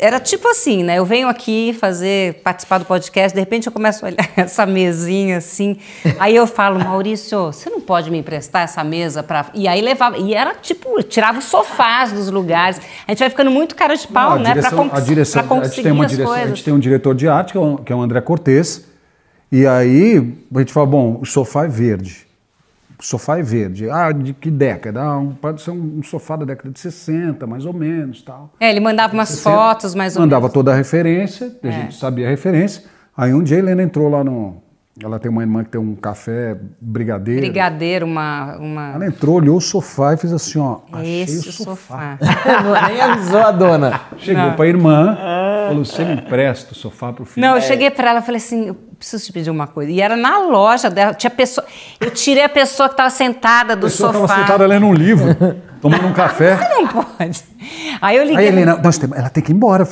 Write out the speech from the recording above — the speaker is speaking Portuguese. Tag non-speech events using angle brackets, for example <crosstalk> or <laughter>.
era tipo assim, né? Eu venho aqui fazer, participar do podcast, de repente eu começo a olhar <laughs> essa mesinha assim. Aí eu falo, Maurício, você não pode me emprestar essa mesa para E aí levava. E era tipo, tirava os sofás dos lugares. A gente vai ficando muito cara de pau, não, né? Direção, pra, con a direção, pra conseguir a gente tem as direção, coisas. A gente tem um diretor de arte, que é o, que é o André Cortez. E aí a gente fala, bom, o sofá é verde sofá é verde. Ah, de que década? Ah, um, pode ser um, um sofá da década de 60, mais ou menos. tal. É, ele mandava umas 60, fotos, mais ou mandava menos. Mandava toda a referência, a é. gente sabia a referência. Aí um dia a Helena entrou lá no. Ela tem uma irmã que tem um café brigadeiro. Brigadeiro, uma. uma... Ela entrou, olhou o sofá e fez assim: ó, achei Esse o sofá. sofá. <laughs> nem avisou a dona. Chegou para a irmã. Ah falou, você me empresta o sofá para o filho? Não, eu é. cheguei para ela e falei assim, eu preciso te pedir uma coisa. E era na loja dela, tinha pessoa... Eu tirei a pessoa que estava sentada do sofá. A pessoa estava sentada lendo um livro, <laughs> tomando um café. Você não pode. Aí eu liguei... Aí Helena, nós temos, ela tem que ir embora.